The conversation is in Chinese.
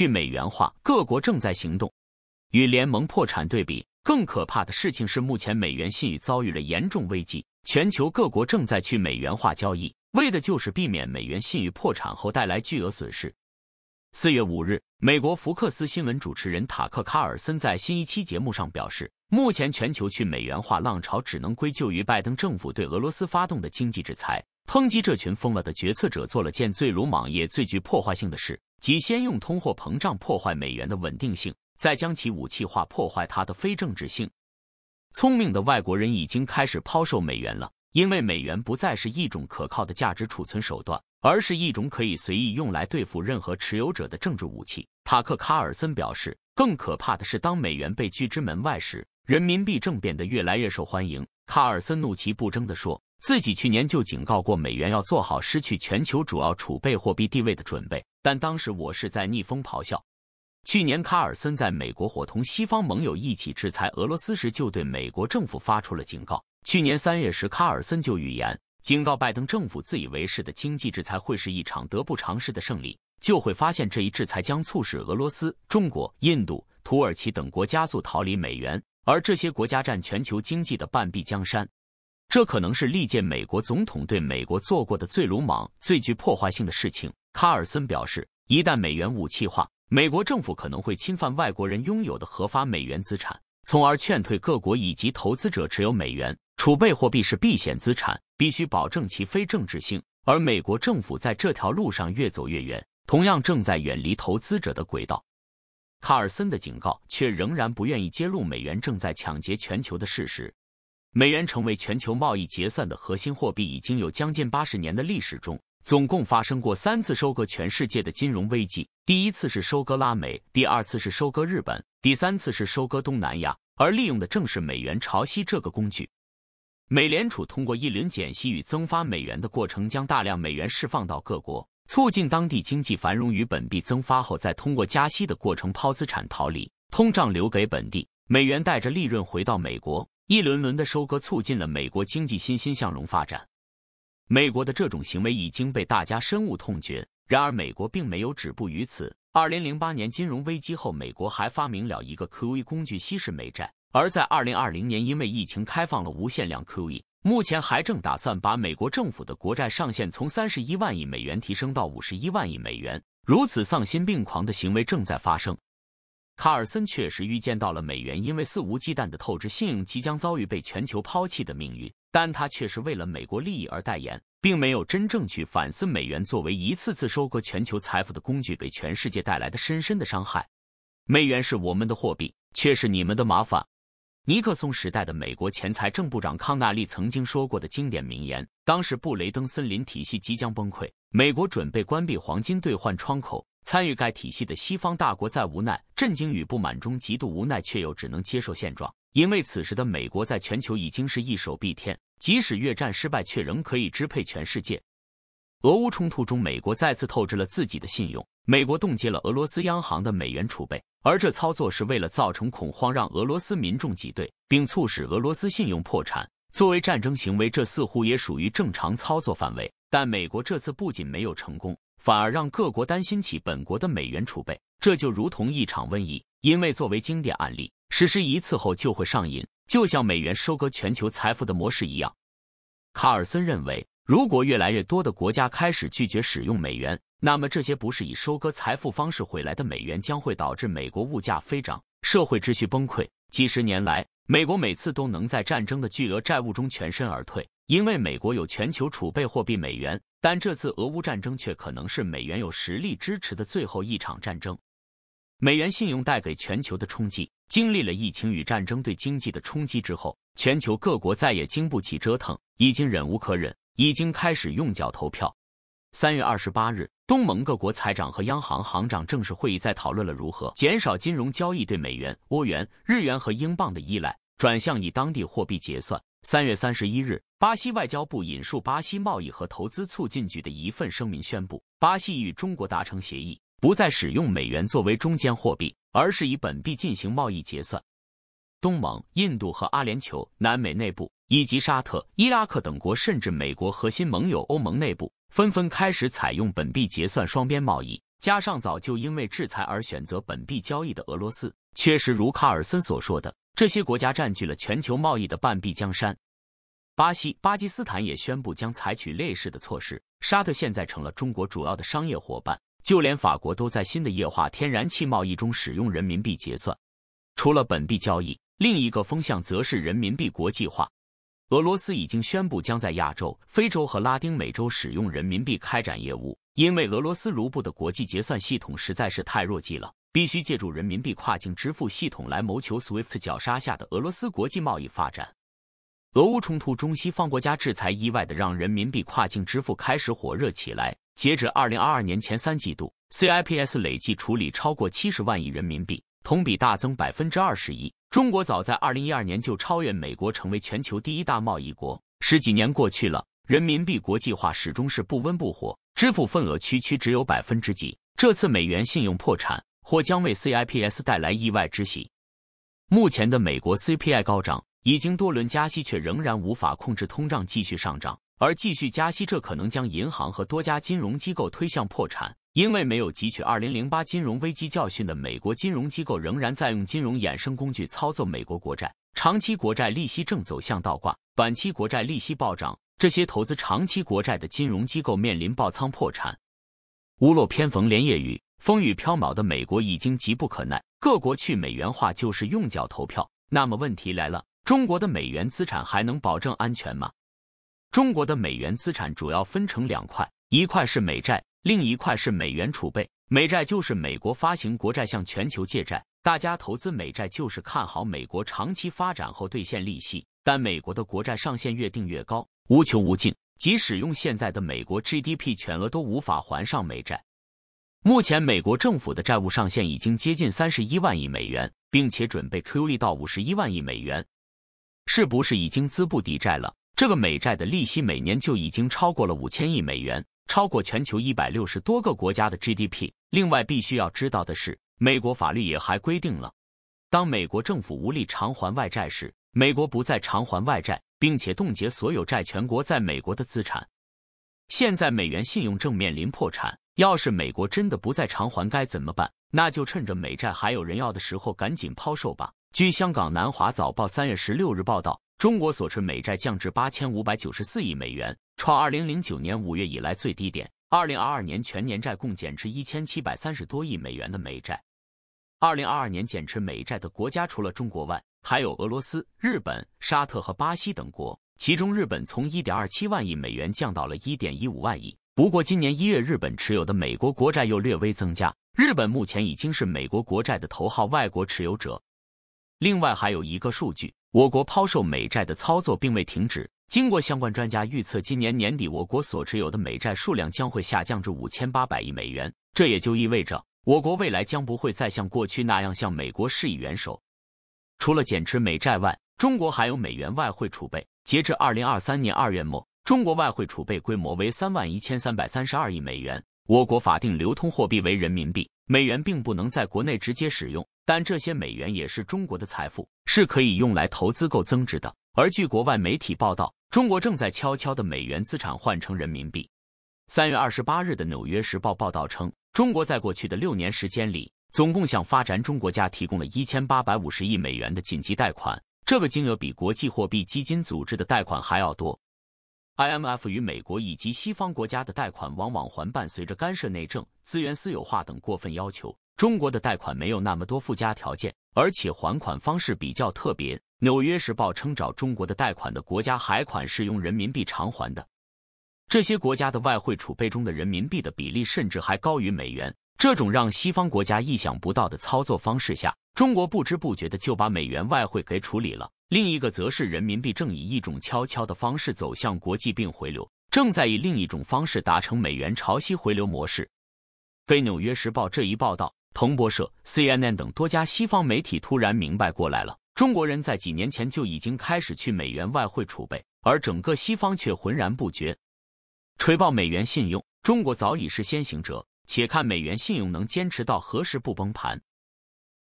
去美元化，各国正在行动。与联盟破产对比，更可怕的事情是，目前美元信誉遭遇了严重危机。全球各国正在去美元化交易，为的就是避免美元信誉破产后带来巨额损失。四月五日，美国福克斯新闻主持人塔克·卡尔森在新一期节目上表示，目前全球去美元化浪潮只能归咎于拜登政府对俄罗斯发动的经济制裁。抨击这群疯了的决策者做了件最鲁莽也最具破坏性的事。即先用通货膨胀破坏美元的稳定性，再将其武器化，破坏它的非政治性。聪明的外国人已经开始抛售美元了，因为美元不再是一种可靠的价值储存手段，而是一种可以随意用来对付任何持有者的政治武器。塔克·卡尔森表示，更可怕的是，当美元被拒之门外时，人民币正变得越来越受欢迎。卡尔森怒其不争地说，自己去年就警告过美元，要做好失去全球主要储备货币地位的准备。但当时我是在逆风咆哮。去年，卡尔森在美国伙同西方盟友一起制裁俄罗斯时，就对美国政府发出了警告。去年三月时，卡尔森就预言，警告拜登政府自以为是的经济制裁会是一场得不偿失的胜利，就会发现这一制裁将促使俄罗斯、中国、印度、土耳其等国加速逃离美元，而这些国家占全球经济的半壁江山。这可能是历届美国总统对美国做过的最鲁莽、最具破坏性的事情。卡尔森表示，一旦美元武器化，美国政府可能会侵犯外国人拥有的合法美元资产，从而劝退各国以及投资者持有美元。储备货币是避险资产，必须保证其非政治性。而美国政府在这条路上越走越远，同样正在远离投资者的轨道。卡尔森的警告却仍然不愿意揭露美元正在抢劫全球的事实。美元成为全球贸易结算的核心货币已经有将近八十年的历史中。总共发生过三次收割全世界的金融危机，第一次是收割拉美，第二次是收割日本，第三次是收割东南亚。而利用的正是美元潮汐这个工具。美联储通过一轮减息与增发美元的过程，将大量美元释放到各国，促进当地经济繁荣与本币增发后，再通过加息的过程抛资产逃离通胀，留给本地美元带着利润回到美国。一轮轮的收割，促进了美国经济欣欣向荣发展。美国的这种行为已经被大家深恶痛绝，然而美国并没有止步于此。二零零八年金融危机后，美国还发明了一个 QE 工具——稀释美债；而在二零二零年，因为疫情开放了无限量 QE。目前还正打算把美国政府的国债上限从三十一万亿美元提升到五十一万亿美元。如此丧心病狂的行为正在发生。卡尔森确实预见到了美元因为肆无忌惮的透支信用，即将遭遇被全球抛弃的命运。但他却是为了美国利益而代言，并没有真正去反思美元作为一次次收割全球财富的工具，给全世界带来的深深的伤害。美元是我们的货币，却是你们的麻烦。尼克松时代的美国前财政部长康纳利曾经说过的经典名言：当时布雷登森林体系即将崩溃，美国准备关闭黄金兑换窗口，参与该体系的西方大国在无奈、震惊与不满中，极度无奈却又只能接受现状。因为此时的美国在全球已经是一手必天，即使越战失败，却仍可以支配全世界。俄乌冲突中，美国再次透支了自己的信用，美国冻结了俄罗斯央行的美元储备，而这操作是为了造成恐慌，让俄罗斯民众挤兑，并促使俄罗斯信用破产。作为战争行为，这似乎也属于正常操作范围。但美国这次不仅没有成功，反而让各国担心起本国的美元储备，这就如同一场瘟疫。因为作为经典案例。实施一次后就会上瘾，就像美元收割全球财富的模式一样。卡尔森认为，如果越来越多的国家开始拒绝使用美元，那么这些不是以收割财富方式回来的美元，将会导致美国物价飞涨、社会秩序崩溃。几十年来，美国每次都能在战争的巨额债务中全身而退，因为美国有全球储备货币美元。但这次俄乌战争却可能是美元有实力支持的最后一场战争。美元信用带给全球的冲击，经历了疫情与战争对经济的冲击之后，全球各国再也经不起折腾，已经忍无可忍，已经开始用脚投票。三月二十八日，东盟各国财长和央行行长正式会议在讨论了如何减少金融交易对美元、欧元、日元和英镑的依赖，转向以当地货币结算。三月三十一日，巴西外交部引述巴西贸易和投资促进局的一份声明宣布，巴西与中国达成协议。不再使用美元作为中间货币，而是以本币进行贸易结算。东盟、印度和阿联酋、南美内部，以及沙特、伊拉克等国，甚至美国核心盟友欧盟内部，纷纷开始采用本币结算双边贸易。加上早就因为制裁而选择本币交易的俄罗斯，确实如卡尔森所说的，这些国家占据了全球贸易的半壁江山。巴西、巴基斯坦也宣布将采取类似的措施。沙特现在成了中国主要的商业伙伴。就连法国都在新的液化天然气贸易中使用人民币结算。除了本币交易，另一个风向则是人民币国际化。俄罗斯已经宣布将在亚洲、非洲和拉丁美洲使用人民币开展业务，因为俄罗斯卢布的国际结算系统实在是太弱鸡了，必须借助人民币跨境支付系统来谋求 SWIFT 绞杀下的俄罗斯国际贸易发展。俄乌冲突中，西方国家制裁意外的让人民币跨境支付开始火热起来。截止二零二二年前三季度，CIPS 累计处理超过七十万亿人民币，同比大增百分之二十一。中国早在二零一二年就超越美国成为全球第一大贸易国，十几年过去了，人民币国际化始终是不温不火，支付份额区区只有百分之几。这次美元信用破产或将为 CIPS 带来意外之喜。目前的美国 CPI 高涨。已经多轮加息，却仍然无法控制通胀继续上涨，而继续加息，这可能将银行和多家金融机构推向破产。因为没有汲取2008金融危机教训的美国金融机构，仍然在用金融衍生工具操作美国国债。长期国债利息正走向倒挂，短期国债利息暴涨，这些投资长期国债的金融机构面临爆仓破产。屋漏偏逢连夜雨，风雨飘渺的美国已经急不可耐。各国去美元化就是用脚投票。那么问题来了。中国的美元资产还能保证安全吗？中国的美元资产主要分成两块，一块是美债，另一块是美元储备。美债就是美国发行国债向全球借债，大家投资美债就是看好美国长期发展后兑现利息。但美国的国债上限越定越高，无穷无尽，即使用现在的美国 GDP 全额都无法还上美债。目前美国政府的债务上限已经接近三十一万亿美元，并且准备 q 力到五十一万亿美元。是不是已经资不抵债了？这个美债的利息每年就已经超过了五千亿美元，超过全球一百六十多个国家的 GDP。另外，必须要知道的是，美国法律也还规定了，当美国政府无力偿还外债时，美国不再偿还外债，并且冻结所有债权国在美国的资产。现在美元信用正面临破产，要是美国真的不再偿还，该怎么办？那就趁着美债还有人要的时候，赶紧抛售吧。据香港南华早报三月十六日报道，中国所持美债降至八千五百九十四亿美元，创二零零九年五月以来最低点。二零二二年全年债共减持一千七百三十多亿美元的美债。二零二二年减持美债的国家除了中国外，还有俄罗斯、日本、沙特和巴西等国。其中，日本从一点二七万亿美元降到了一点一五万亿。不过，今年一月日本持有的美国国债又略微增加。日本目前已经是美国国债的头号外国持有者。另外还有一个数据，我国抛售美债的操作并未停止。经过相关专家预测，今年年底我国所持有的美债数量将会下降至五千八百亿美元。这也就意味着，我国未来将不会再像过去那样向美国施以援手。除了减持美债外，中国还有美元外汇储备。截至二零二三年二月末，中国外汇储备规模为三万一千三百三十二亿美元。我国法定流通货币为人民币，美元并不能在国内直接使用。但这些美元也是中国的财富，是可以用来投资、购增值的。而据国外媒体报道，中国正在悄悄的美元资产换成人民币。三月二十八日的《纽约时报》报道称，中国在过去的六年时间里，总共向发展中国家提供了一千八百五十亿美元的紧急贷款，这个金额比国际货币基金组织的贷款还要多。IMF 与美国以及西方国家的贷款往往还伴随着干涉内政、资源私有化等过分要求。中国的贷款没有那么多附加条件，而且还款方式比较特别。纽约时报称，找中国的贷款的国家还款是用人民币偿还的。这些国家的外汇储备中的人民币的比例甚至还高于美元。这种让西方国家意想不到的操作方式下，中国不知不觉的就把美元外汇给处理了。另一个则是人民币正以一种悄悄的方式走向国际并回流，正在以另一种方式达成美元潮汐回流模式。对纽约时报这一报道。彭博社、CNN 等多家西方媒体突然明白过来了：中国人在几年前就已经开始去美元外汇储备，而整个西方却浑然不觉，锤爆美元信用。中国早已是先行者，且看美元信用能坚持到何时不崩盘。